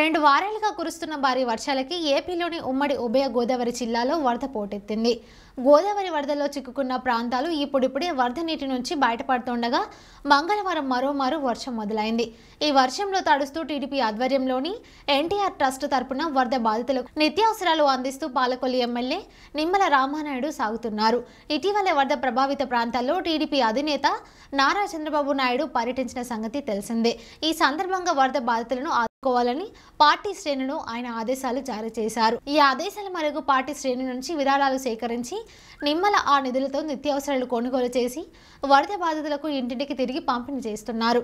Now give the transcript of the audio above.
రెండు వారాలుగా కురుస్తున్న భారీ వర్షాలకి ఏపీలోని ఉమ్మడి ఉభయ గోదావరి జిల్లాలో వరద పోటెత్తింది గోదావరి వరదలో చిక్కుకున్న ప్రాంతాలు ఇప్పుడిప్పుడే వరద నీటి నుంచి బయటపడుతుండగా మంగళవారం మరోమారు వర్షం మొదలైంది ఈ వర్షంలో తడుస్తూ టీడీపీ ఆధ్వర్యంలోని ఎన్టీఆర్ ట్రస్ట్ తరపున వరద బాధితులకు నిత్యావసరాలు అందిస్తూ పాలకొల్లి ఎమ్మెల్యే నిమ్మల రామానాయుడు సాగుతున్నారు ఇటీవల వరద ప్రభావిత ప్రాంతాల్లో టీడీపీ అధినేత నారా చంద్రబాబు నాయుడు పర్యటించిన సంగతి తెలిసిందే ఈ సందర్భంగా వరద బాధితులను కోవాలని పార్టీ శ్రేణులు ఆయన ఆదేశాలు జారీ చేశారు ఈ ఆదేశాల మేరకు పార్టీ శ్రేణి నుంచి విరాళాలు సేకరించి నిమ్మల ఆ నిధులతో నిత్యావసరాలు కొనుగోలు చేసి వరద బాధితులకు ఇంటింటికి తిరిగి పంపిణీ చేస్తున్నారు